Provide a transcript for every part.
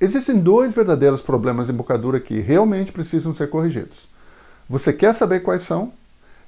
Existem dois verdadeiros problemas de embocadura que realmente precisam ser corrigidos. Você quer saber quais são?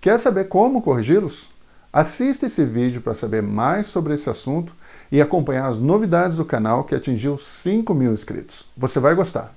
Quer saber como corrigi-los? Assista esse vídeo para saber mais sobre esse assunto e acompanhar as novidades do canal que atingiu 5 mil inscritos. Você vai gostar!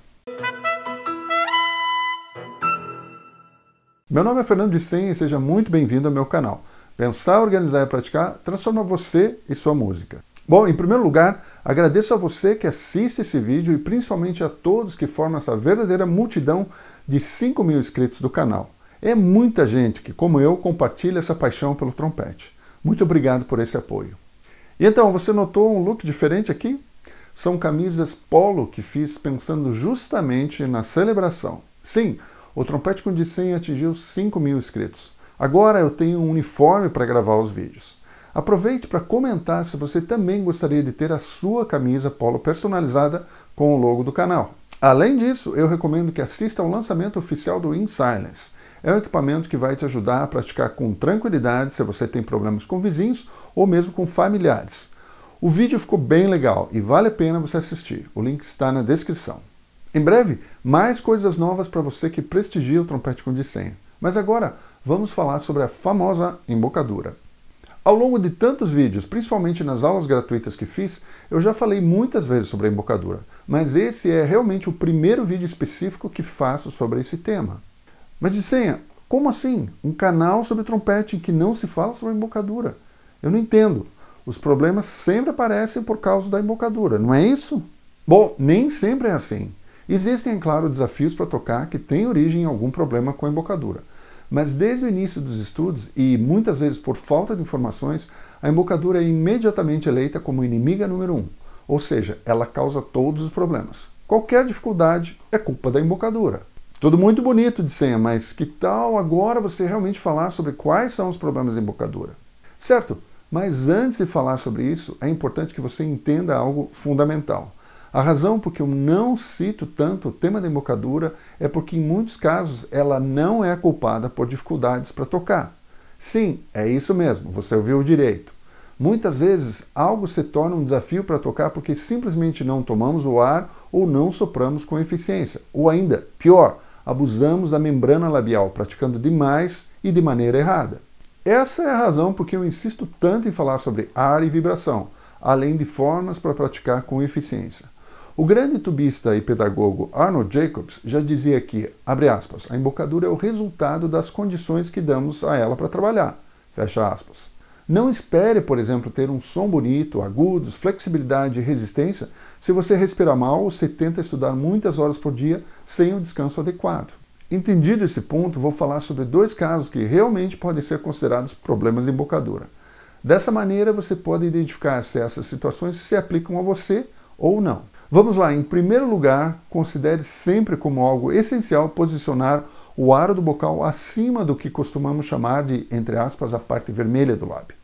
Meu nome é Fernando de Sen e seja muito bem-vindo ao meu canal. Pensar, organizar e praticar transforma você e sua música. Bom, em primeiro lugar, agradeço a você que assiste esse vídeo e principalmente a todos que formam essa verdadeira multidão de 5 mil inscritos do canal. É muita gente que, como eu, compartilha essa paixão pelo trompete. Muito obrigado por esse apoio. E então, você notou um look diferente aqui? São camisas polo que fiz pensando justamente na celebração. Sim, o Trompete com Dissem atingiu 5 mil inscritos. Agora eu tenho um uniforme para gravar os vídeos. Aproveite para comentar se você também gostaria de ter a sua camisa polo personalizada com o logo do canal. Além disso, eu recomendo que assista ao lançamento oficial do InSilence. É um equipamento que vai te ajudar a praticar com tranquilidade se você tem problemas com vizinhos ou mesmo com familiares. O vídeo ficou bem legal e vale a pena você assistir. O link está na descrição. Em breve, mais coisas novas para você que prestigia o trompete com Mas agora, vamos falar sobre a famosa embocadura. Ao longo de tantos vídeos, principalmente nas aulas gratuitas que fiz, eu já falei muitas vezes sobre a embocadura, mas esse é realmente o primeiro vídeo específico que faço sobre esse tema. Mas senha, como assim? Um canal sobre trompete em que não se fala sobre a embocadura? Eu não entendo. Os problemas sempre aparecem por causa da embocadura, não é isso? Bom, nem sempre é assim. Existem, é claro, desafios para tocar que têm origem em algum problema com a embocadura. Mas desde o início dos estudos, e muitas vezes por falta de informações, a embocadura é imediatamente eleita como inimiga número um, ou seja, ela causa todos os problemas. Qualquer dificuldade é culpa da embocadura. Tudo muito bonito de senha, mas que tal agora você realmente falar sobre quais são os problemas da embocadura? Certo, mas antes de falar sobre isso, é importante que você entenda algo fundamental. A razão por que eu não cito tanto o tema da embocadura é porque, em muitos casos, ela não é culpada por dificuldades para tocar. Sim, é isso mesmo, você ouviu direito. Muitas vezes algo se torna um desafio para tocar porque simplesmente não tomamos o ar ou não sopramos com eficiência. Ou ainda, pior, abusamos da membrana labial, praticando demais e de maneira errada. Essa é a razão por que eu insisto tanto em falar sobre ar e vibração, além de formas para praticar com eficiência. O grande tubista e pedagogo Arnold Jacobs já dizia que, abre aspas, a embocadura é o resultado das condições que damos a ela para trabalhar, fecha aspas. Não espere, por exemplo, ter um som bonito, agudos, flexibilidade e resistência se você respirar mal ou se tenta estudar muitas horas por dia sem o um descanso adequado. Entendido esse ponto, vou falar sobre dois casos que realmente podem ser considerados problemas de embocadura. Dessa maneira, você pode identificar se essas situações se aplicam a você ou não. Vamos lá, em primeiro lugar, considere sempre como algo essencial posicionar o aro do bocal acima do que costumamos chamar de, entre aspas, a parte vermelha do lábio.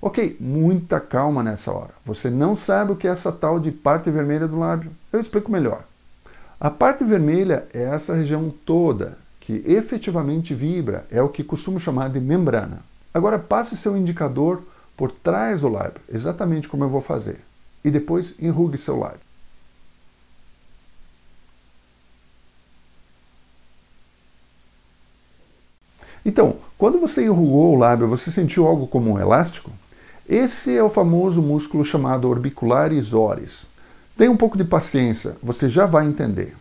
Ok, muita calma nessa hora. Você não sabe o que é essa tal de parte vermelha do lábio. Eu explico melhor. A parte vermelha é essa região toda que efetivamente vibra, é o que costumo chamar de membrana. Agora passe seu indicador por trás do lábio, exatamente como eu vou fazer, e depois enrugue seu lábio. Então, quando você enrugou o lábio, você sentiu algo como um elástico? Esse é o famoso músculo chamado orbiculares oris. Tenha um pouco de paciência, você já vai entender.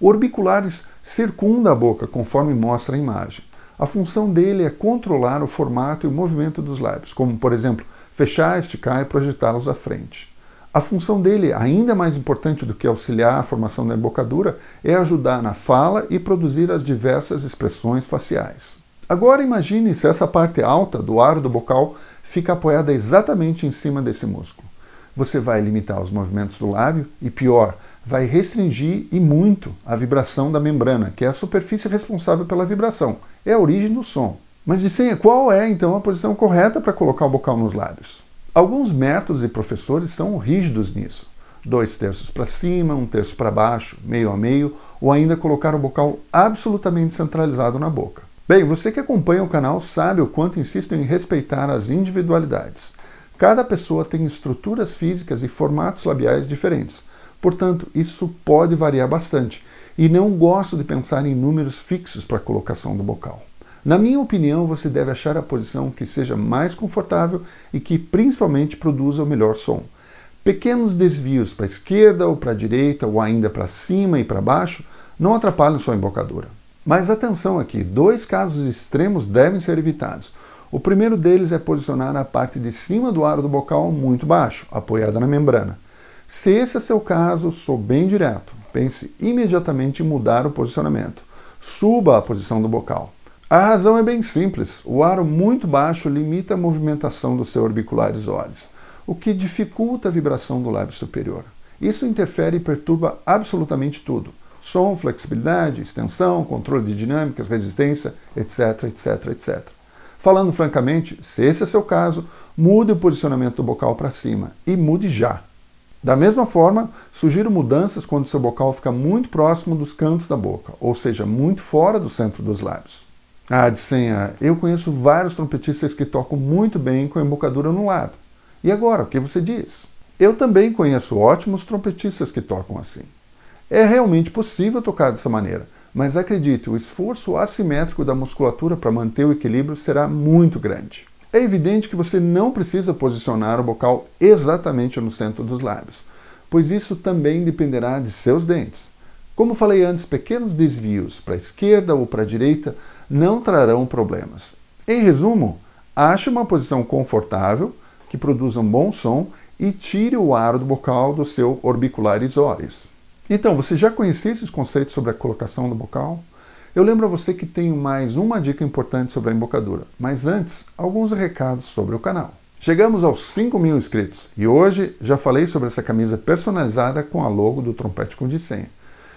O orbiculares circunda a boca, conforme mostra a imagem. A função dele é controlar o formato e o movimento dos lábios, como, por exemplo, fechar, esticar e projetá-los à frente. A função dele, ainda mais importante do que auxiliar a formação da embocadura, é ajudar na fala e produzir as diversas expressões faciais. Agora imagine se essa parte alta do ar do bocal fica apoiada exatamente em cima desse músculo. Você vai limitar os movimentos do lábio e, pior, vai restringir e muito a vibração da membrana, que é a superfície responsável pela vibração, é a origem do som. Mas senha, qual é então a posição correta para colocar o bocal nos lábios? Alguns métodos e professores são rígidos nisso. Dois terços para cima, um terço para baixo, meio a meio, ou ainda colocar o bocal absolutamente centralizado na boca. Bem, você que acompanha o canal sabe o quanto insisto em respeitar as individualidades. Cada pessoa tem estruturas físicas e formatos labiais diferentes, portanto, isso pode variar bastante, e não gosto de pensar em números fixos para a colocação do bocal. Na minha opinião, você deve achar a posição que seja mais confortável e que principalmente produza o melhor som. Pequenos desvios para a esquerda ou para a direita ou ainda para cima e para baixo não atrapalham sua embocadura. Mas atenção aqui, dois casos extremos devem ser evitados. O primeiro deles é posicionar a parte de cima do aro do bocal muito baixo, apoiada na membrana. Se esse é seu caso, sou bem direto. Pense imediatamente em mudar o posicionamento. Suba a posição do bocal. A razão é bem simples. O aro muito baixo limita a movimentação do seu orbicular isoides, o que dificulta a vibração do lábio superior. Isso interfere e perturba absolutamente tudo som, flexibilidade, extensão, controle de dinâmicas, resistência, etc, etc, etc. Falando francamente, se esse é seu caso, mude o posicionamento do bocal para cima e mude já. Da mesma forma, sugiro mudanças quando seu bocal fica muito próximo dos cantos da boca, ou seja, muito fora do centro dos lábios. Ah, de senha, eu conheço vários trompetistas que tocam muito bem com a embocadura no lado. E agora, o que você diz? Eu também conheço ótimos trompetistas que tocam assim. É realmente possível tocar dessa maneira, mas acredite, o esforço assimétrico da musculatura para manter o equilíbrio será muito grande. É evidente que você não precisa posicionar o bocal exatamente no centro dos lábios, pois isso também dependerá de seus dentes. Como falei antes, pequenos desvios para a esquerda ou para a direita não trarão problemas. Em resumo, ache uma posição confortável, que produza um bom som e tire o ar do bocal do seu orbicularis isóris. Então, você já conhecia esses conceitos sobre a colocação do bocal? Eu lembro a você que tenho mais uma dica importante sobre a embocadura, mas antes, alguns recados sobre o canal. Chegamos aos 5 mil inscritos e hoje já falei sobre essa camisa personalizada com a logo do Trompete com Dissenha.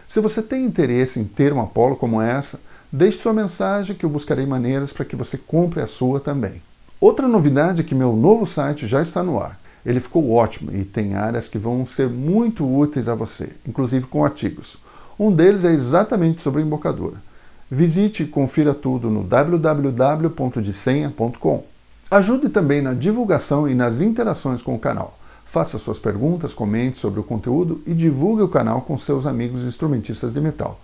Se você tem interesse em ter uma polo como essa, deixe sua mensagem que eu buscarei maneiras para que você compre a sua também. Outra novidade é que meu novo site já está no ar ele ficou ótimo e tem áreas que vão ser muito úteis a você, inclusive com artigos. Um deles é exatamente sobre embocadura. Visite e confira tudo no www.desenha.com. Ajude também na divulgação e nas interações com o canal. Faça suas perguntas, comente sobre o conteúdo e divulgue o canal com seus amigos instrumentistas de metal.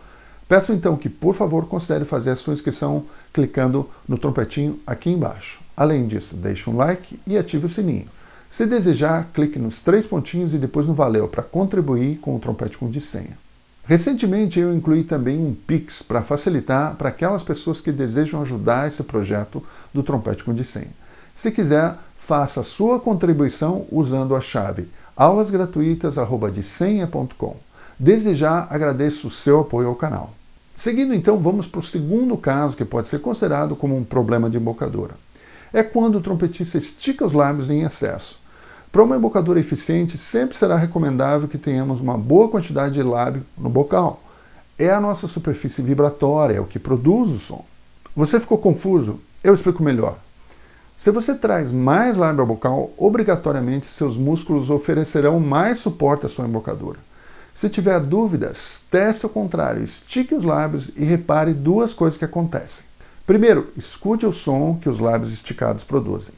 Peço então que, por favor, considere fazer a sua inscrição clicando no trompetinho aqui embaixo. Além disso, deixe um like e ative o sininho. Se desejar, clique nos três pontinhos e depois no Valeu para contribuir com o Trompete com de Senha. Recentemente eu incluí também um Pix para facilitar para aquelas pessoas que desejam ajudar esse projeto do Trompete com de Senha. Se quiser, faça a sua contribuição usando a chave aulasgratuitas.com. Desde já agradeço o seu apoio ao canal. Seguindo então, vamos para o segundo caso que pode ser considerado como um problema de embocadura é quando o trompetista estica os lábios em excesso. Para uma embocadura eficiente, sempre será recomendável que tenhamos uma boa quantidade de lábio no bocal. É a nossa superfície vibratória, é o que produz o som. Você ficou confuso? Eu explico melhor. Se você traz mais lábio ao bocal, obrigatoriamente seus músculos oferecerão mais suporte à sua embocadura. Se tiver dúvidas, teste o contrário, estique os lábios e repare duas coisas que acontecem. Primeiro, escute o som que os lábios esticados produzem.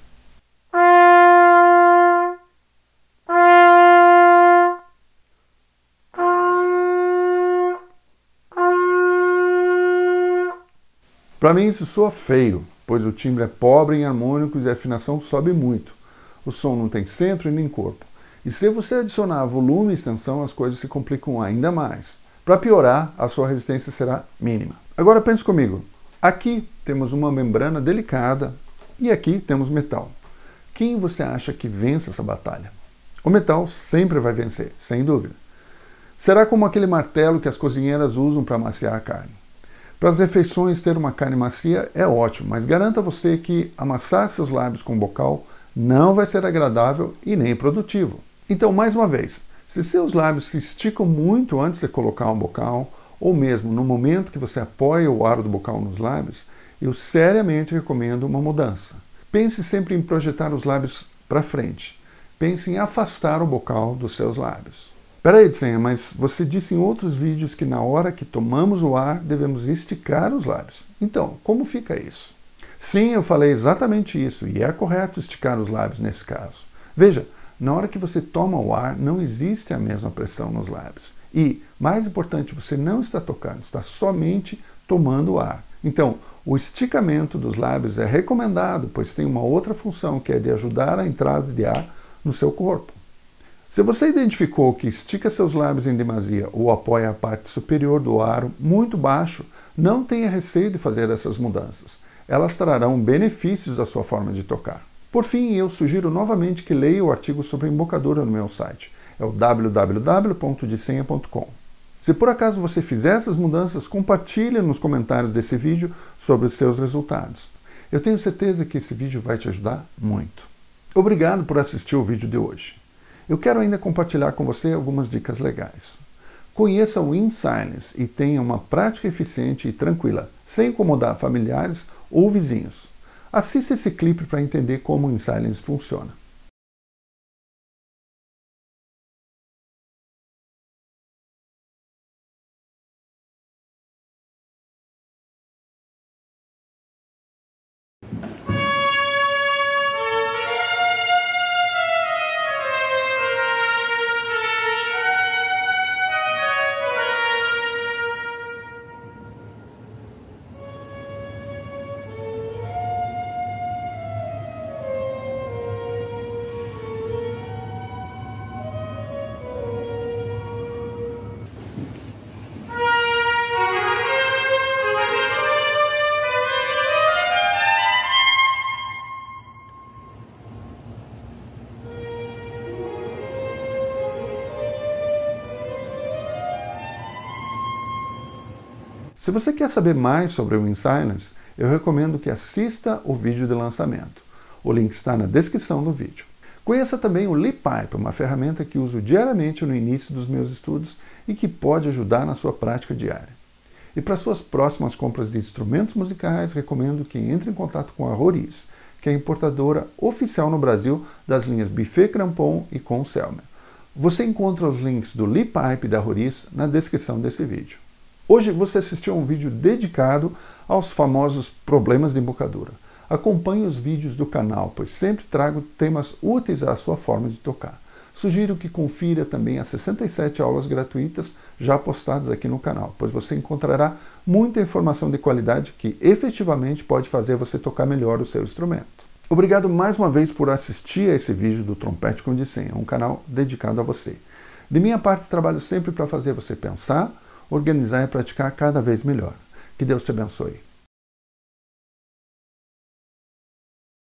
Para mim isso soa feio, pois o timbre é pobre em harmônicos e a afinação sobe muito. O som não tem centro e nem corpo. E se você adicionar volume e extensão, as coisas se complicam ainda mais. Para piorar, a sua resistência será mínima. Agora pense comigo. Aqui temos uma membrana delicada e aqui temos metal. Quem você acha que vence essa batalha? O metal sempre vai vencer, sem dúvida. Será como aquele martelo que as cozinheiras usam para amaciar a carne. Para as refeições, ter uma carne macia é ótimo, mas garanta você que amassar seus lábios com o bocal não vai ser agradável e nem produtivo. Então, mais uma vez, se seus lábios se esticam muito antes de colocar um bocal, ou mesmo no momento que você apoia o aro do bocal nos lábios, eu seriamente recomendo uma mudança. Pense sempre em projetar os lábios para frente. Pense em afastar o bocal dos seus lábios. Peraí, Senha, mas você disse em outros vídeos que na hora que tomamos o ar devemos esticar os lábios. Então, como fica isso? Sim, eu falei exatamente isso e é correto esticar os lábios nesse caso. Veja, na hora que você toma o ar, não existe a mesma pressão nos lábios. E, mais importante, você não está tocando, está somente tomando o ar. Então, o esticamento dos lábios é recomendado, pois tem uma outra função que é de ajudar a entrada de ar no seu corpo. Se você identificou que estica seus lábios em demasia ou apoia a parte superior do aro muito baixo, não tenha receio de fazer essas mudanças. Elas trarão benefícios à sua forma de tocar. Por fim, eu sugiro novamente que leia o artigo sobre embocadura no meu site. É o www.dicenha.com. Se por acaso você fizer essas mudanças, compartilhe nos comentários desse vídeo sobre os seus resultados. Eu tenho certeza que esse vídeo vai te ajudar muito. Obrigado por assistir o vídeo de hoje. Eu quero ainda compartilhar com você algumas dicas legais. Conheça o InSilence e tenha uma prática eficiente e tranquila, sem incomodar familiares ou vizinhos. Assista esse clipe para entender como o InSilence funciona. Se você quer saber mais sobre o Insilence, eu recomendo que assista o vídeo de lançamento. O link está na descrição do vídeo. Conheça também o LeapPipe, uma ferramenta que uso diariamente no início dos meus estudos e que pode ajudar na sua prática diária. E para suas próximas compras de instrumentos musicais, recomendo que entre em contato com a Roriz, que é a importadora oficial no Brasil das linhas Buffet Crampon e Conselme. Você encontra os links do LeapPipe e da Roriz na descrição desse vídeo. Hoje você assistiu a um vídeo dedicado aos famosos problemas de embocadura. Acompanhe os vídeos do canal, pois sempre trago temas úteis à sua forma de tocar. Sugiro que confira também as 67 aulas gratuitas já postadas aqui no canal, pois você encontrará muita informação de qualidade que efetivamente pode fazer você tocar melhor o seu instrumento. Obrigado mais uma vez por assistir a esse vídeo do Trompete com Dicen, um canal dedicado a você. De minha parte, trabalho sempre para fazer você pensar, organizar e é praticar cada vez melhor. Que Deus te abençoe.